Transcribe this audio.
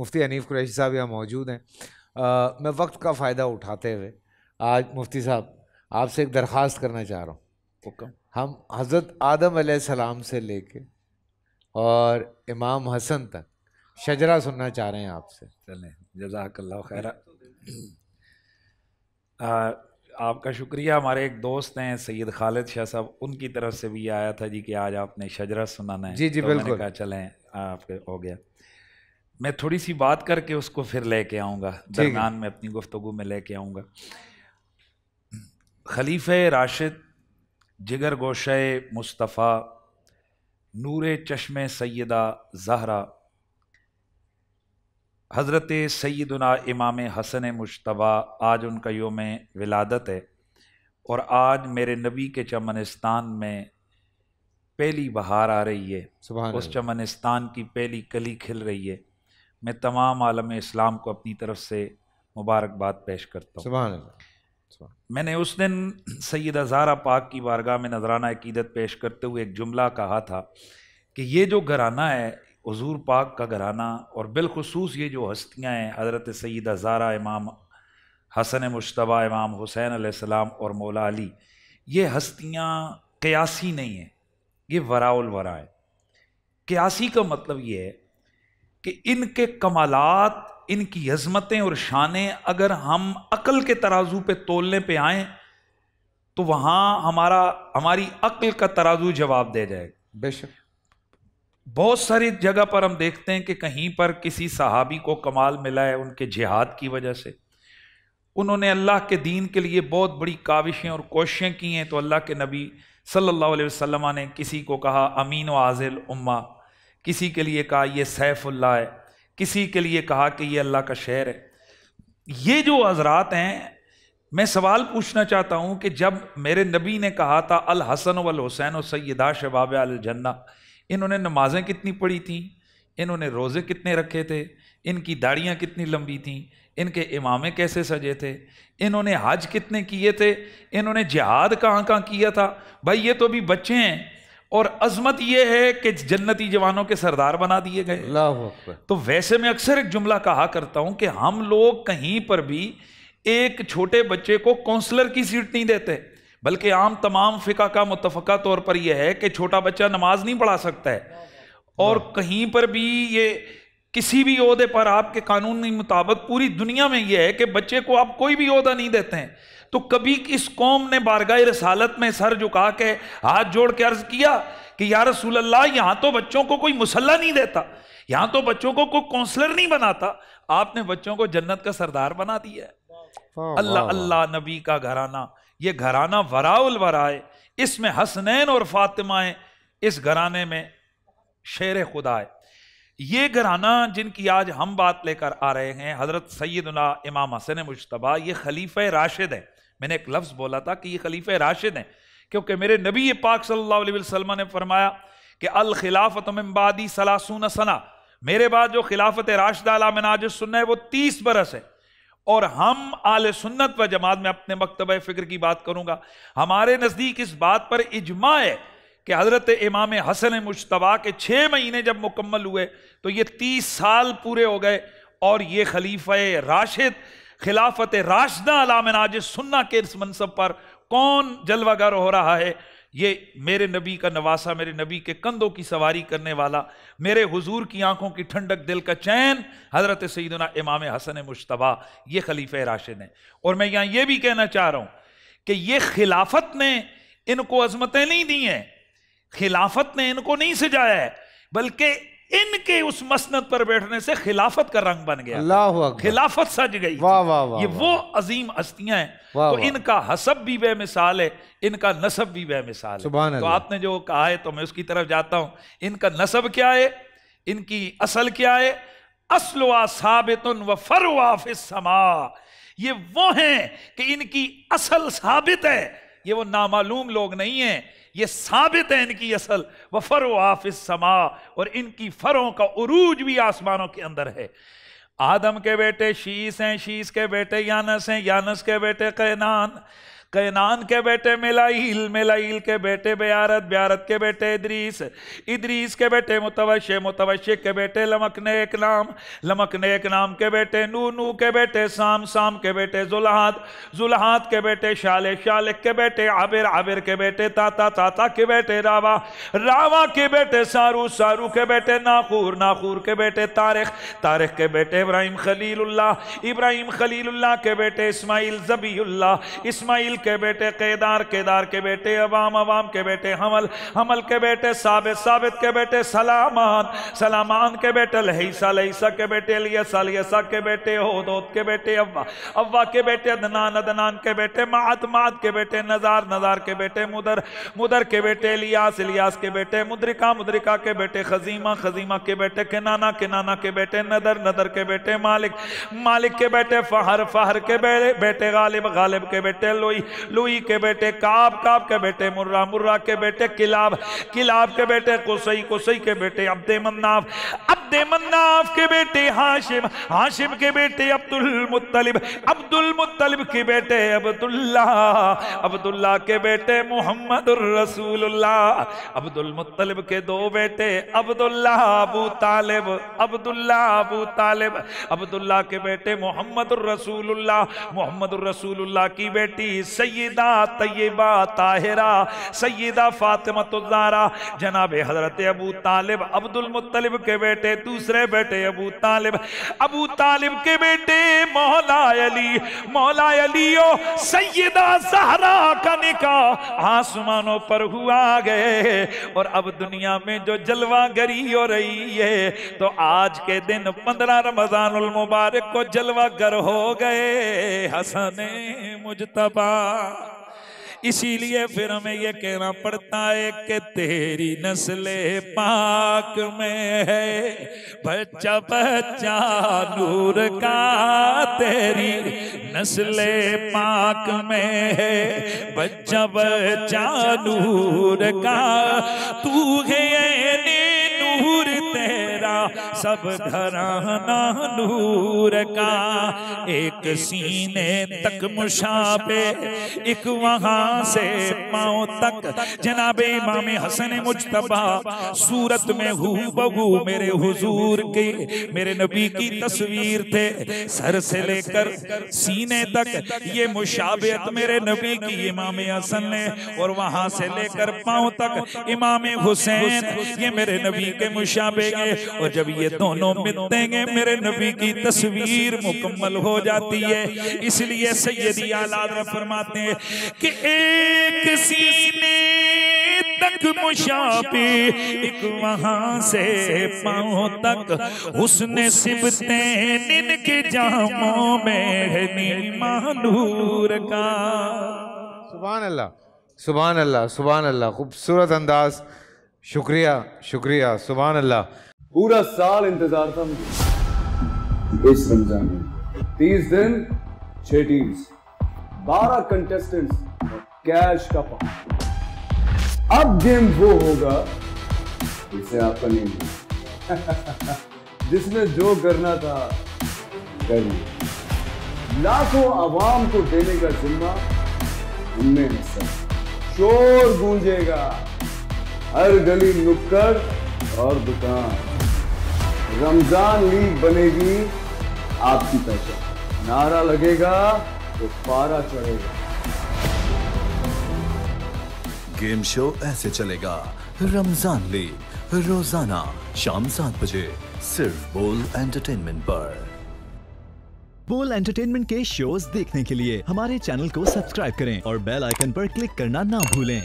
मुफ्ती अनीफ कुरैशी साहब यहाँ मौजूद हैं आ, मैं वक्त का फ़ायदा उठाते हुए आज मुफ्ती साहब आपसे एक दरख्वास्त करना चाह रहा हूँ हम हज़रत आदम सलाम से लेके और इमाम हसन तक शजरा सुनना चाह रहे हैं आपसे चलें जजाकल्ला खैर आपका शुक्रिया हमारे एक दोस्त हैं सैयद खालिद शाह साहब उनकी तरफ से भी आया था जी कि आज आपने शजरा सुनाना है जी जी तो बिल्कुल चलें आपके हो गया मैं थोड़ी सी बात करके उसको फिर लेके आऊँगा दरमियान में अपनी गुफ्तु में लेके आऊँगा खलीफ राशिद जिगर गोशे मुस्तफ़ा नूर चश्म सैदा जहरा हज़रत सैदना इमाम हसन मुशतबा आज उनका योम विलादत है और आज मेरे नबी के चमनस्तान में पहली बहार आ रही है उस चमनस्तान की पहली कली खिल रही है मैं तमाम आलम इस्लाम को अपनी तरफ से मुबारकबाद पेश करता हूँ मैंने उस दिन सैद हज़ारा पाक की बारगाह में नजराना अकीदत पेश करते हुए एक जुमला कहा था कि ये जो घराना है हजूर पाक का घराना और बिलखसूस ये जो हस्तियाँ हैं हज़रत सैद हज़ारा इमाम हसन मुशतबा इमाम हुसैन आसमाम और मौला अली ये हस्तियाँ कयासी नहीं हैं ये वराउल वरा है कयासी का मतलब ये है कि इनके कमालात इनकी अजमतें और शानें अगर हम अकल के तराजू पे तोलने पे आए तो वहाँ हमारा हमारी अक्ल का तराजू जवाब दे जाएगा बेशक बहुत सारी जगह पर हम देखते हैं कि कहीं पर किसी सहाबी को कमाल मिला है उनके जिहाद की वजह से उन्होंने अल्लाह के दीन के लिए बहुत बड़ी काविशें और कोशिशें की हैं तो अल्लाह के नबी सल्लल्लाहु अलैहि वसल्लम ने किसी को कहा अमीन व आज़िल उम्मा किसी के लिए कहा यह सैफुल्ला है किसी के लिए कहा कि ये अल्लाह का शहर है ये जो हजरात हैं मैं सवाल पूछना चाहता हूँ कि जब मेरे नबी ने कहा था अल हसन वल हुसैन व सैदा शबाब अल जन्ना इन्होंने नमाजें कितनी पढ़ी थी इन्होंने रोज़े कितने रखे थे इनकी दाढ़ियाँ कितनी लंबी थीं इनके इमामे कैसे सजे थे इन्होंने हज कितने किए थे इन्होंने जिहाद कहाँ कहाँ किया था भाई ये तो अभी बच्चे हैं और अजमत यह है कि जन्नती जवानों के सरदार बना दिए गए तो वैसे मैं अक्सर एक जुमला कहा करता हूं कि हम लोग कहीं पर भी एक छोटे बच्चे को काउंसलर की सीट नहीं देते बल्कि आम तमाम फिका का मुतफ़ा तौर पर यह है कि छोटा बच्चा नमाज नहीं पढ़ा सकता है और कहीं पर भी ये किसी भी अहदे पर आपके कानून मुताबिक पूरी दुनिया में यह है कि बच्चे को आप कोई भी अहदा नहीं देते हैं तो कभी किस कौम ने बारगा रसालत में सर झुका के हाथ जोड़ के अर्ज किया कि या रसूल अल्लाह यहां तो बच्चों को कोई मुसल्ला नहीं देता यहां तो बच्चों को कोई काउंसलर नहीं बनाता आपने बच्चों को जन्नत का सरदार बना दिया है अल्लाह अल्लाह नबी का घराना ये घराना वराउल वराए इसमें हसनैन और फातिमाएं इस घराने में शेर खुदा है ये घराना जिनकी आज हम बात लेकर आ रहे हैं हज़रत सैदुल्ला इमाम हसन मुशतबा ये खलीफ राशिद है मैंने एक लफ्ज़ बोला था कि ये खलीफे राशिद हैं क्योंकि मेरे नबी पाक सल्लल्लाहु अलैहि वसल्लम ने फरमाया कि अल खिलाफत मबादी सलासून सना मेरे बाद जो खिलाफत राशद आला मनाज सुन्ना है वो तीस बरस है और हम आल सुन्नत व जमात में अपने मकतब फ़िक्र की बात करूंगा हमारे नज़दीक इस बात पर इजमा है कि हज़रत इमाम हसन मुशतबा के छः महीने जब मुकम्मल हुए तो ये तीस साल पूरे हो गए और ये खलीफ राशिद खिलाफत राशदा अलामनाज सुन्ना के इस मनसब पर कौन जलवागर हो रहा है ये मेरे नबी का नवासा मेरे नबी के कंधों की सवारी करने वाला मेरे हुजूर की आंखों की ठंडक दिल का चैन हज़रत सईदना इमाम हसन मुशतबा ये खलीफे राशिद हैं और मैं यहाँ ये भी कहना चाह रहा हूँ कि ये खिलाफत ने इनको अजमतें नहीं दी हैं खिलाफत ने इनको नहीं सजाया है बल्कि इनके उस मसनत पर बैठने से खिलाफत का रंग बन गया अल्लाह खिलाफत सज गई वाह वाह वाह ये वो अजीम हस्तियां हैं तो इनका हसब भी बे मिसाल है इनका नसब भी बे मिसाल है तो आपने जो कहा है तो मैं उसकी तरफ जाता हूं इनका नसब क्या है इनकी असल क्या है असलवा साबित व फरवा समा ये वो हैं कि इनकी असल साबित है ये वो नामालूम लोग नहीं हैं ये साबित है इनकी असल वह फरो आफिस समा और इनकी फरों का उरूज भी आसमानों के अंदर है आदम के बेटे शीश हैं शीश के बेटे यानस हैं यानस के बेटे कैनान कैनान के बेटे मेलाइल मेलाइल के बेटे ब्यारत ब्यारत के बेटे इदरीस इदरीस के बेटे मुतवश्य मुतवश्य के बेटे लमक ने एक नाम लमक ने एक नाम के बेटे नू नू के बेटे साम साम के बेटे जुलहाद जुलहाद के बेटे शाले शाले के बेटे आबिर आबिर के बेटे ताता ताता के बेटे रावा रावा के बेटे सारू सारू के बेटे नाखूर नाखूर के बेटे तारिक तारिक के बेटे इब्राहिम खलीलुल्लाह इब्राहिम खलीलुल्लाह के बेटे इस्माइल जबील्ला इस्माइल अमीर के बेटे केदार केदार के बेटे अवाम अवाम के बेटे हमल हमल के बेटे साबित साबित के बेटे सलामान सलामान के बेटे लहीसा लहीसा के बेटे अलियसा अलियसा के बेटे होदोद के बेटे अव्वा अव्वा के बेटे अदनान अदनान के बेटे मात मात के बेटे नजार नजार के बेटे मुदर मुदर के बेटे लियास लियास के बेटे मुद्रिका मुद्रिका के बेटे खजीमा खजीमा के बेटे किनाना किनाना के बेटे नदर नदर के बेटे मालिक मालिक के बेटे फहर फहर के बेटे बेटे गालिब गालिब के बेटे लोई लुई के बेटे काब काब के बेटे मुर्रा मुर्रा के बेटे किलाब किलाब के बेटे कुसई कुसई के बेटे अब्दे मन्नाफ अब्दे मन्नाफ के बेटे हाशिम हाशिम के बेटे अब्दुल मुत्तलिब अब्दुल मुत्तलिब के बेटे अब्दुल्ला अब्दुल्ला के बेटे मोहम्मद रसूलुल्लाह अब्दुल मुत्तलिब के दो बेटे अब्दुल्ला अबू तालिब अब्दुल्ला अबू तालिब अब्दुल्ला के बेटे मोहम्मद रसूलुल्लाह मोहम्मद रसूलुल्लाह की बेटी सैदा तयबा ताहिरा सैदा फातिमतुजारा जनाब हजरत अबू तालिब अब्दुल मुत्तलिब के बेटे दूसरे बेटे अबू तालिब अबू तालिब के बेटे मौला अली मौला ओ सैदा सहरा का निकाह आसमानों पर हुआ गए और अब दुनिया में जो जलवा गरी हो रही है तो आज के दिन पंद्रह रमजान मुबारक को जलवा गर हो गए हसन मुजतबा इसीलिए फिर हमें ये कहना पड़ता है कि तेरी नस्ले पाक में है बच्चा बच्चा नूर का तेरी नस्ले पाक में है बच्चा बच्चा नूर का तू है नूर तेरे सब घराना नूर का एक सीने तक मुशाबे एक वहां से पाओ तक जनाब इमाम हसन मुशतबा सूरत में हु बबू मेरे हुजूर के मेरे नबी की तस्वीर थे सर से लेकर सीने तक ये मुशाबियत मेरे नबी की इमाम हसन ने और वहां से लेकर पाओ तक इमाम हुसैन ये मेरे नबी के मुशाबे और जब ये दोनों मिलते मेरे नबी की तस्वीर मुकम्मल हो जाती है इसलिए सैयदी आलाद फरमाते हैं कि एक सीने तक मुशाफी एक वहां से पाँव तक उसने सिबते निन के जामों में है नीमा नूर का सुबह अल्लाह सुबह अल्लाह सुबह अल्लाह खूबसूरत अंदाज शुक्रिया शुक्रिया सुबह अल्लाह पूरा साल इंतजार था मुझे इस रमजान में तीस दिन छह टीम्स बारह कंटेस्टेंट्स और कैश का पाउंड अब गेम वो होगा जिसे आपका नेम जिसने जो करना था कर लिया लाखों आवाम को देने का जिम्मा उनमें हिस्सा शोर गूंजेगा हर गली नुक्कड़ और दुकान रमजान लीग बनेगी आपकी पहचान नारा लगेगा तो पारा चढ़ेगा गेम शो ऐसे चलेगा रमजान लीग रोजाना शाम सात बजे सिर्फ बोल एंटरटेनमेंट पर बोल एंटरटेनमेंट के शोज देखने के लिए हमारे चैनल को सब्सक्राइब करें और बेल आइकन पर क्लिक करना ना भूलें